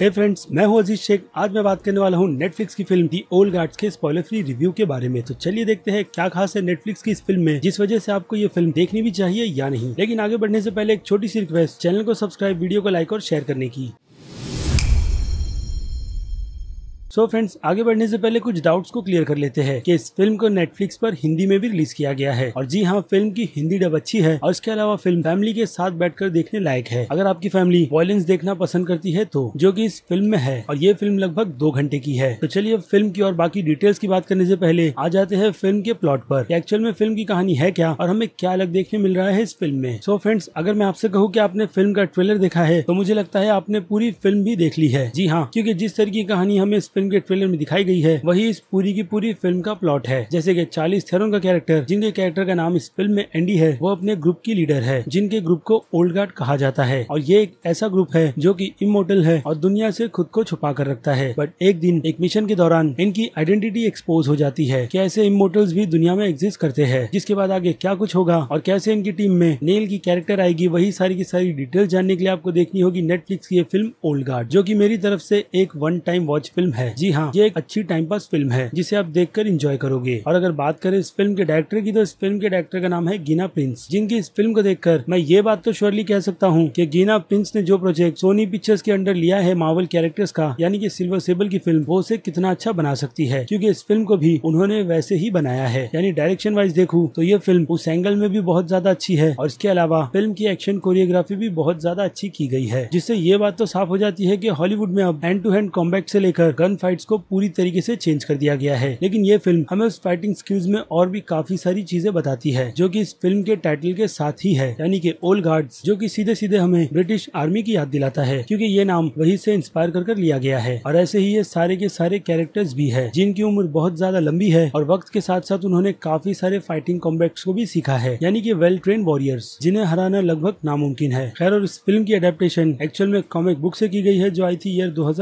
हे friends मैं हूं अजीत शेख आज मैं बात करने वाला हूं नेटफ्लिक्स की फिल्म दी ओल्ड गार्ड्स के स्पॉइलर फ्री रिव्यू के बारे में तो चलिए देखते हैं क्या खास है नेटफ्लिक्स की इस फिल्म में जिस वजह से आपको ये फिल्म देखनी भी चाहिए या नहीं लेकिन आगे बढ़ने से पहले एक छोटी सी रिक्वेस्ट चैनल को सब्सक्राइब वीडियो को लाइक और शेयर करने की सो so फ्रेंड्स आगे बढ़ने से पहले कुछ डाउट्स को क्लियर कर लेते हैं कि इस फिल्म को नेटफ्लिक्स पर हिंदी में भी रिलीज किया गया है और जी हाँ फिल्म की हिंदी डब अच्छी है और इसके अलावा फिल्म फैमिली के साथ बैठकर देखने लायक है अगर आपकी फैमिली वॉयलेंस देखना पसंद करती है तो जो की इस फिल्म में है और ये फिल्म लगभग दो घंटे की है तो चलिए फिल्म की और बाकी डिटेल्स की बात करने ऐसी पहले आ जाते हैं फिल्म के प्लॉट पर एक्चुअल में फिल्म की कहानी है क्या और हमें क्या अलग देखने मिल रहा है इस फिल्म में सो फ्रेंड्स अगर मैं आपसे कहूँ की आपने फिल्म का ट्रेलर देखा है तो मुझे लगता है आपने पूरी फिल्म भी देख ली है जी हाँ क्यूँकी जिस तरह की कहानी हमें फिल्म के ट्रेलर में दिखाई गई है वही इस पूरी की पूरी फिल्म का प्लॉट है जैसे की चालीस थेरों का कैरेक्टर जिनके कैरेक्टर का नाम इस फिल्म में एंडी है वो अपने ग्रुप की लीडर है जिनके ग्रुप को ओल्ड गार्ड कहा जाता है और ये एक ऐसा ग्रुप है जो की इमोटल है और दुनिया ऐसी खुद को छुपा कर रखता है बट एक दिन एक मिशन के दौरान इनकी आइडेंटिटी एक्सपोज हो जाती है की ऐसे इमोटल्स भी दुनिया में एग्जिस्ट करते हैं जिसके बाद आगे क्या कुछ होगा और कैसे इनकी टीम में नेल की कैरेक्टर आएगी वही सारी की सारी डिटेल जानने के लिए आपको देखनी होगी नेटफ्लिक्स की फिल्म ओल्ड गार्ड जो की मेरी तरफ से एक वन टाइम वॉच फिल्म है है जी हाँ ये एक अच्छी टाइम पास फिल्म है जिसे आप देख कर इंजॉय करोगे और अगर बात करें इस फिल्म के डायरेक्टर की तो इस फिल्म के डायरेक्टर का नाम है गीना प्रिंस जिनकी इस फिल्म को कर मैं ये बात तो श्योरली कह सकता हूँ की गीना प्रिंस ने जो प्रोजेक्ट सोनी पिक्चर्स के अंडर लिया है मॉवल कैरेक्टर्स का यानी कि सिल्वर सेबल की फिल्म वो उसे कितना अच्छा बना सकती है क्योंकि इस फिल्म को भी उन्होंने वैसे ही बनाया है यानी डायरेक्शन वाइज देखू तो ये फिल्म उस एंगल में भी बहुत ज्यादा अच्छी है और इसके अलावा फिल्म की एक्शन कोरियोग्राफी भी बहुत ज्यादा अच्छी की गई है जिससे ये बात तो साफ हो जाती है की हॉलीवुड में अब हैंड टू हैंड कॉम्बैक्ट से लेकर गन फाइट्स को पूरी तरीके से चेंज कर दिया गया है लेकिन ये फिल्म हमें उस फाइटिंग स्किल्स में और भी काफी सारी चीजें बताती है जो की इस फिल्म के टाइटल के साथ ही है यानी कि ओल्ड गार्ड्स जो की सीधे सीधे हमें ब्रिटिश आर्मी की याद दिलाता है क्यूँकी ये नाम वही से इंस्पायर कर कर लिया गया है और ऐसे ही ये सारे के सारे कैरेक्टर्स भी है जिनकी उम्र बहुत ज्यादा लंबी है और वक्त के साथ साथ उन्होंने काफी सारे फाइटिंग कॉम्बैक्ट को भी सीखा है यानी कि वेल ट्रेन वॉरियर्स जिन्हें हराना लगभग नामुमकिन है खैर और इस फिल्म की अडेप्टेशन एक्चुअल में कॉमिक बुक से की गई है जो आई थी ईयर दो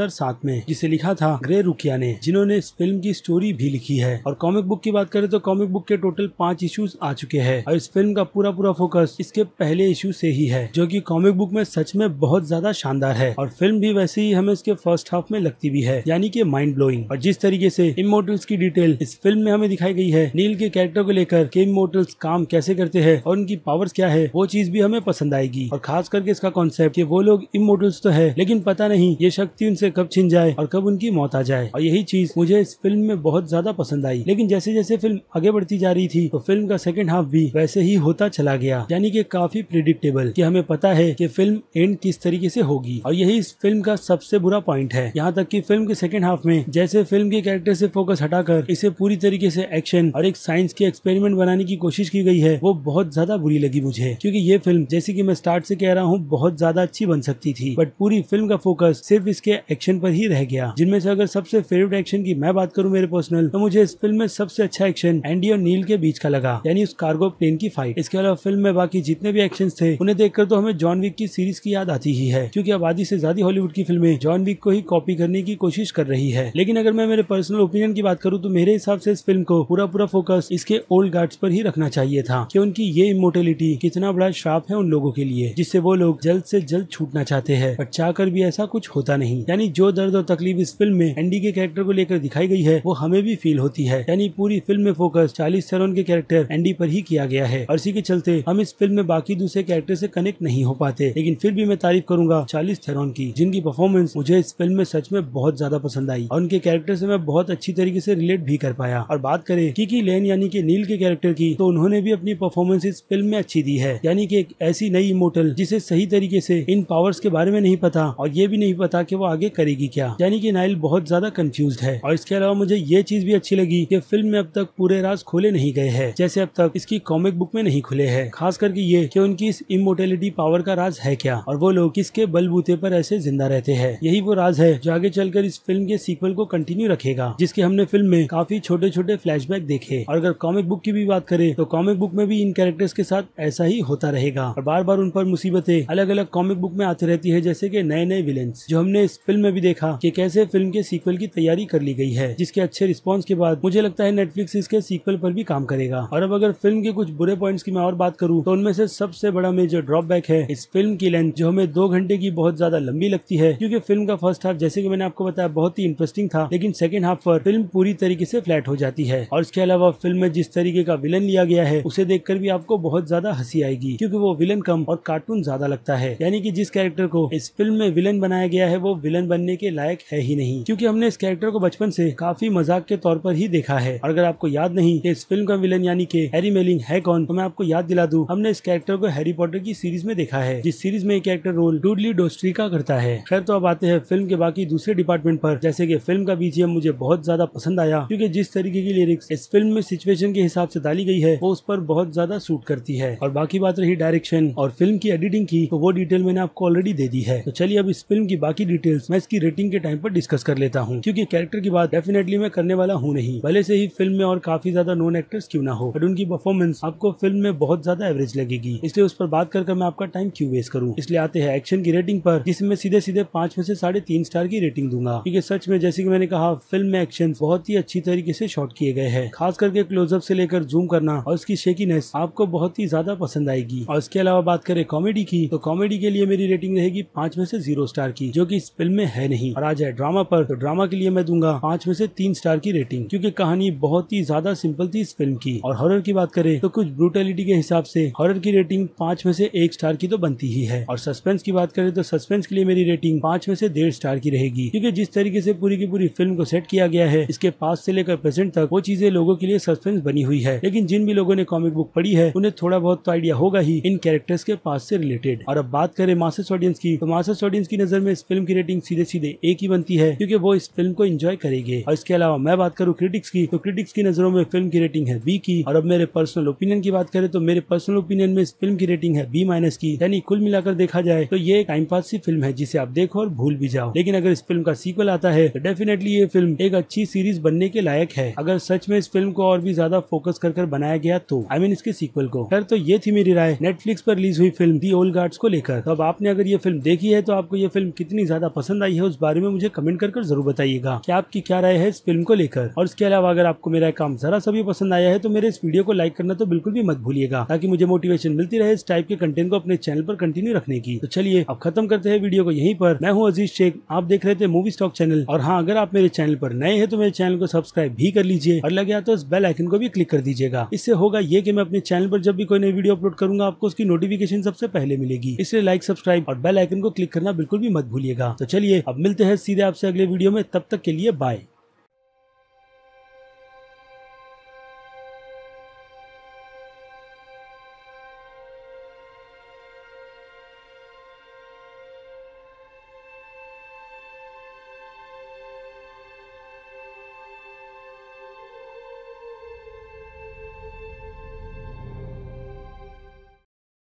में जिसे लिखा था ग्रे रुकिया ने जिन्होंने इस फिल्म की स्टोरी भी लिखी है और कॉमिक बुक की बात करें तो कॉमिक बुक के टोटल पांच इश्यूज आ चुके हैं और इस फिल्म का पूरा पूरा फोकस इसके पहले इशू से ही है जो की कॉमिक बुक में सच में बहुत ज्यादा शानदार है और फिल्म भी वैसे ही हमें इसके फर्स्ट हाफ में लगती भी है यानी कि माइंड ब्लोइंग और जिस तरीके से इमोटल्स की डिटेल इस फिल्म में हमें दिखाई गई है नील के कैरेक्टर को लेकर के इमोटल्स काम कैसे करते हैं और उनकी पावर्स क्या है वो चीज भी हमें पसंद आएगी और खास करके इसका कॉन्सेप्ट वो लोग इमोटल्स तो है लेकिन पता नहीं ये शक्ति उनसे कब छिन जाए और कब उनकी मौत आता जाए और यही चीज मुझे इस फिल्म में बहुत ज्यादा पसंद आई लेकिन जैसे जैसे फिल्म आगे बढ़ती जा रही थी तो फिल्म का सेकेंड हाफ भी वैसे ही होता चला गया यानी की काफी प्रिडिक्टेबल की हमें पता है की फिल्म एंड किस तरीके ऐसी होगी और यही इस फिल्म का सबसे बुरा पॉइंट है यहाँ तक की फिल्म के सेकेंड हाफ में जैसे फिल्म के कैरेक्टर ऐसी फोकस हटाकर इसे पूरी तरीके ऐसी एक्शन और एक साइंस के एक्सपेरिमेंट बनाने की कोशिश की गई है वो बहुत ज्यादा बुरी लगी मुझे क्योंकि ये फिल्म जैसे की मैं स्टार्ट से कह रहा हूँ बहुत ज्यादा अच्छी बन सकती थी बट पूरी फिल्म का फोकस सिर्फ इसके एक्शन पर ही रह गया जिनमें से अगर सबसे फेवरेट एक्शन की मैं बात करूँ मेरे पर्सनल तो मुझे इस फिल्म में सबसे अच्छा एक्शन एंडी और नील के बीच का लगा यानी उस कार्गो प्लेन की फाइट इसके अलावा फिल्म में बाकी जितने भी एक्शन थे उन्हें देखकर तो हमें जॉन विक की सीरीज की याद आती ही है क्यूँकी आबादी से ज्यादा हॉलीवुड की फिल्में जॉन विक को ही कॉपी करने की कोशिश कर रही है लेकिन अगर मैं मेरे पर्सनल ओपिनियन की बात करूँ तो मेरे हिसाब से इस फिल्म को पूरा पूरा फोकस इसके ओल्ड गार्ड पर ही रखना चाहिए था की उनकी ये इमोटेलिटी कितना बड़ा श्राप है उन लोगों के लिए जिससे वो लोग जल्द ऐसी जल्द छूटना चाहते हैं पर चाह भी ऐसा कुछ होता नहीं यानी जो दर्द और तकलीफ इस फिल्म में एंडी के कैरेक्टर को लेकर दिखाई गई है वो हमें भी फील होती है यानी पूरी फिल्म में फोकस चालीस सेरोन के कैरेक्टर एंडी पर ही किया गया है और इसी के चलते हम इस फिल्म में बाकी दूसरे कैरेक्टर से कनेक्ट नहीं हो पाते लेकिन फिर भी मैं तारीफ करूंगा चालीस थेरोन की जिनकी परफॉर्मेंस मुझे इस फिल्म में सच में बहुत ज्यादा पसंद आई और उनके कैरेक्टर से मैं बहुत अच्छी तरीके से रिलेट भी कर पाया और बात करें की लेन यानी कि नील के कैरेक्टर की तो उन्होंने भी अपनी परफॉर्मेंस इस फिल्म में अच्छी दी है यानी की एक ऐसी नई इमोटल जिसे सही तरीके से इन पावर्स के बारे में नहीं पता और ये भी नहीं पता की वो आगे करेगी क्या यानी की नाइल बहुत ज्यादा कंफ्यूज है और इसके अलावा मुझे ये चीज भी अच्छी लगी की फिल्म में अब तक पूरे राज खोले नहीं गए हैं जैसे अब तक इसकी कॉमिक बुक में नहीं खुले है खास करके ये की उनकी इस इमोटेलिटी पावर का राज है क्या और वो लोग किसके बलबूते पर ऐसे जिंदा रहते हैं यही वो राज है जो आगे चलकर इस फिल्म के सीक्वल को कंटिन्यू रखेगा जिसके हमने फिल्म में काफी छोटे छोटे बैक देखे और अगर कॉमिक बुक की भी बात करे तो कॉमिक बुक में भी इन कैरेक्टर्स के साथ ऐसा ही होता रहेगा और बार बार उन पर मुसीबतें अलग अलग कॉमिक बुक में आती रहती है जैसे की नए नए विलेंस जो हमने इस फिल्म में भी देखा की कैसे फिल्म के सीक्वल की तैयारी कर ली गई है जिसके अच्छे रिस्पॉन्स के बाद मुझे लगता है नेटफ्लिक्स इसके सीक्वल पर भी काम करेगा और अब अगर फिल्म के कुछ बुरे पॉइंट्स की मैं और बात करूँ तो उनमें से सबसे बड़ा मेजर ड्रॉबैक है इस फिल्म की लेंथ जो हमें दो घंटे की बहुत ज्यादा लंबी लगती है क्योंकि फिल्म का फर्स्ट हाफ जैसे की मैंने आपको बताया बहुत ही इंटरेस्टिंग था लेकिन सेकेंड हाफ पर फिल्म पूरी तरीके से फ्लैट हो जाती है और इसके अलावा फिल्म में जिस तरीके का विलन लिया गया है उसे देखकर भी आपको बहुत ज्यादा हंसी आएगी क्योंकि वो विलन कम और कार्टून ज्यादा लगता है यानी कि जिस कैरेक्टर को इस फिल्म में विलन बनाया गया है वो विलन बनने के लायक है ही नहीं क्योंकि हमने इस कैरेक्टर को बचपन से काफी मजाक के तौर पर ही देखा है और अगर आपको याद नहीं कि इस फिल्म का विलन यानी कि हैरी मेलिंग है कौन तो मैं आपको याद दिला दूं हमने इस कैरेक्टर को हैरी पॉटर की सीरीज में देखा है जिस सीरीज में कैरेक्टर रोल डूडली डोस्ट्री का करता है खैर तो अब आते हैं फिल्म के बाकी दूसरे डिपार्टमेंट पर जैसे की फिल्म का बीजीएम मुझे बहुत ज्यादा पसंद आया क्यूँकी जिस तरीके की लिरिक्स इस फिल्म में सिचुएशन के हिसाब से डाली गई है वो उस पर बहुत ज्यादा सूट करती है और बाकी बात रही डायरेक्शन और फिल्म की एडिटिंग की तो वो डिटेल मैंने आपको ऑलरेडी दे दी है तो चलिए अब इस फिल्म की बाकी डिटेल्स मैं इसकी रेटिंग के टाइम पर डिस्कस कर ले लेता हूँ क्योंकि कैरेक्टर की बात डेफिनेटली मैं करने वाला हूँ नहीं भले से ही फिल्म में और काफी ज्यादा नॉन एक्टर्स क्यों ना हो बट उनकी परफॉर्मेंस आपको फिल्म में बहुत ज्यादा एवरेज लगेगी इसलिए उस पर बात कर, मैं आपका टाइम क्यों वेस्ट करूँ इसलिए आते हैं एक्शन की रेटिंग पर जिसमें सीधे सीधे पांच में से साढ़े तीन स्टार की रेटिंग दूंगा क्योंकि सच में जैसे की मैंने कहा फिल्म में एक्शन बहुत ही अच्छी तरीके से शॉट किए गए हैं खास करके क्लोजअप से लेकर जूम करना और उसकी शेकीनेस आपको बहुत ही ज्यादा पसंद आएगी और इसके अलावा बात करें कॉमेडी की तो कॉमेडी के लिए मेरी रेटिंग रहेगी पांच में से जीरो स्टार की जो की इस फिल्म में है नहीं और आ जाए ड्रामा पर तो ड्रामा के लिए मैं दूंगा पाँच में से तीन स्टार की रेटिंग क्योंकि कहानी बहुत ही ज्यादा सिंपल थी इस फिल्म की और हॉरर की बात करें तो कुछ ब्रूटेलिटी के हिसाब से हॉरर की रेटिंग पाँच में से एक स्टार की तो बनती ही है और सस्पेंस की बात करें तो सस्पेंस के लिए मेरी रेटिंग पाँच में से डेढ़ स्टार की रहेगी क्योंकि जिस तरीके से पूरी की पूरी फिल्म को सेट किया गया है इसके पास से लेकर प्रेजेंट तक वो चीजें लोगों के लिए सस्पेंस बनी हुई है लेकिन जिन भी लोगों ने कॉमिक बुक पढ़ी है उन्हें थोड़ा बहुत तो आइडिया होगा ही इन कैरेक्टर्स के पास से रिलेटेड और अब बात करें मासेस ऑडियंस की तो मासेस ऑडियंस की नजर में इस फिल्म की रेटिंग सीधे सीधे एक ही बनती है क्योंकि वो इस फिल्म को इंजॉय करेंगे और इसके अलावा मैं बात करूँ क्रिटिक्स की तो क्रिटिक्स की नजरों में फिल्म की रेटिंग है बी की और अब मेरे पर्सनल ओपिनियन की बात करें तो मेरे पर्सनल ओपिनियन में इस फिल्म की रेटिंग है बी माइनस की यानी कुल मिलाकर देखा जाए तो ये टाइम पास सी फिल्म है जिसे आप देखो और भूल भी जाओ लेकिन अगर इस फिल्म का सीक्वल आता है तो डेफिनेटली ये फिल्म एक अच्छी सीरीज बनने के लायक है अगर सच में इस फिल्म को और भी ज्यादा फोकस कर कर बनाया गया तो आई I मीन mean इसके सीक्वल को खैर तो ये थी मेरी राय नेटफ्लिक्स पर रिलीज हुई फिल्म दी ओल्ड गार्ड्स को लेकर तो अब आपने अगर ये फिल्म देखी है तो आपको ये फिल्म कितनी ज्यादा पसंद आई है उस बारे में मुझे कमेंट कर, कर जरूर जरूर बताइएगा कि आपकी क्या राय है इस फिल्म को लेकर और इसके अलावा अगर आपको मेरा काम जरा सभी पसंद आया है तो मेरे इस वीडियो को लाइक करना तो बिल्कुल भी मत भूलिएगा ताकि मुझे मोटिवेशन मिलती रहे इस टाइप के कंटेंट को अपने चैनल पर कंटिन्यू रखने की तो चलिए अब खत्म करते हैं वीडियो को यहीं पर मैं हूँ अजीज शेख आप देख रहे थे मूवी स्टॉक चैनल और हाँ अगर आप मेरे चैनल पर नए हैं तो मेरे चैनल को सब्सक्राइब भी कर लीजिए और लगे तो इस बेल आइकन को भी क्लिक कर दीजिएगा इससे होगा ये कि मैं अपने चैनल पर जब भी कोई नई वीडियो अपलोड करूंगा आपको उसकी नोटिफिकेशन सबसे पहले मिलेगी इसलिए लाइक सब्सक्राइब और बेल आइकन को क्लिक करना बिल्कुल भी मत भूलिएगा तो चलिए अब मिलते हैं सीधे आपसे अगले वीडियो वीडियो में तब तक के लिए बाय